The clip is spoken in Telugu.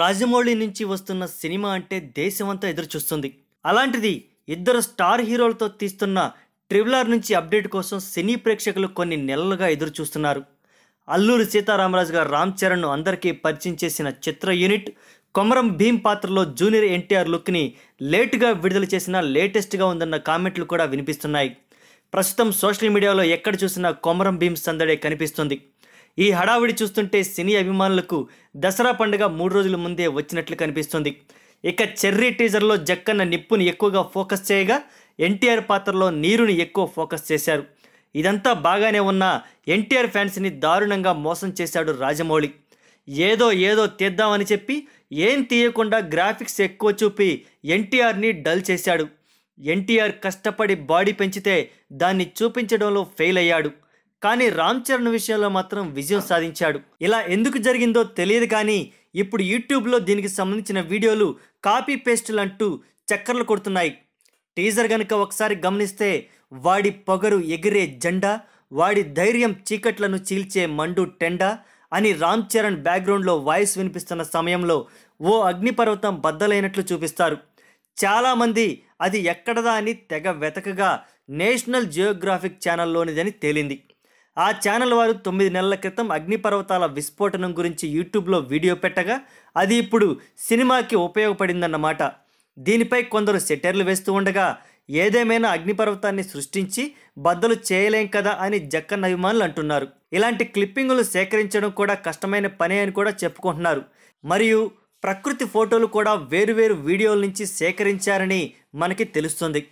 రాజమౌళి నుంచి వస్తున్న సినిమా అంటే దేశమంతా ఎదురు చూస్తుంది అలాంటిది ఇద్దరు స్టార్ హీరోలతో తీస్తున్న ట్రిబులర్ నుంచి అప్డేట్ కోసం సినీ ప్రేక్షకులు కొన్ని నెలలుగా ఎదురు చూస్తున్నారు అల్లూరి సీతారామరాజు గారు రామ్ చరణ్ను అందరికీ పరిచయం చేసిన చిత్ర యూనిట్ కొమరం భీమ్ పాత్రలో జూనియర్ ఎన్టీఆర్ లుక్ని లేటుగా విడుదల చేసిన లేటెస్ట్గా ఉందన్న కామెంట్లు కూడా వినిపిస్తున్నాయి ప్రస్తుతం సోషల్ మీడియాలో ఎక్కడ చూసినా కొమరం భీమ్ సందడే కనిపిస్తుంది ఈ హడావిడి చూస్తుంటే సినీ అభిమానులకు దసరా పండుగ మూడు రోజుల ముందే వచ్చినట్లు కనిపిస్తుంది ఇక చెర్రీ టీజర్లో జక్కన్న నిప్పుని ఎక్కువగా ఫోకస్ చేయగా ఎన్టీఆర్ పాత్రలో నీరుని ఎక్కువ ఫోకస్ చేశారు ఇదంతా బాగానే ఉన్న ఎన్టీఆర్ ఫ్యాన్స్ని దారుణంగా మోసం చేశాడు రాజమౌళి ఏదో ఏదో తీద్దామని చెప్పి ఏం తీయకుండా గ్రాఫిక్స్ ఎక్కువ చూపి ఎన్టీఆర్ని డల్ చేశాడు ఎన్టీఆర్ కష్టపడి బాడీ పెంచితే దాన్ని చూపించడంలో ఫెయిల్ అయ్యాడు కానీ రామ్ చరణ్ విషయంలో మాత్రం విజయం సాధించాడు ఇలా ఎందుకు జరిగిందో తెలియదు కానీ ఇప్పుడు యూట్యూబ్లో దీనికి సంబంధించిన వీడియోలు కాపీ పేస్టులు అంటూ చక్కర్లు కొడుతున్నాయి టీజర్ కనుక ఒకసారి గమనిస్తే వాడి పొగరు ఎగిరే జెండా వాడి ధైర్యం చీకట్లను చీల్చే మండు టెండా అని రామ్ చరణ్ బ్యాక్గ్రౌండ్లో వాయిస్ వినిపిస్తున్న సమయంలో ఓ అగ్నిపర్వతం బద్దలైనట్లు చూపిస్తారు చాలామంది అది ఎక్కడదా అని తెగ వెతకగా నేషనల్ జియోగ్రాఫిక్ ఛానల్లోనిదని తేలింది ఆ ఛానల్ వారు తొమ్మిది నెలల క్రితం అగ్నిపర్వతాల విస్ఫోటనం గురించి యూట్యూబ్లో వీడియో పెట్టగా అది ఇప్పుడు సినిమాకి ఉపయోగపడిందన్నమాట దీనిపై కొందరు సెటర్లు వేస్తూ ఉండగా ఏదేమైనా అగ్నిపర్వతాన్ని సృష్టించి బద్దలు చేయలేం కదా అని జక్కన్ అభిమానులు అంటున్నారు ఇలాంటి క్లిప్పింగులు సేకరించడం కూడా కష్టమైన పనే అని కూడా చెప్పుకుంటున్నారు మరియు ప్రకృతి ఫోటోలు కూడా వేరువేరు వీడియోల నుంచి సేకరించారని మనకి తెలుస్తుంది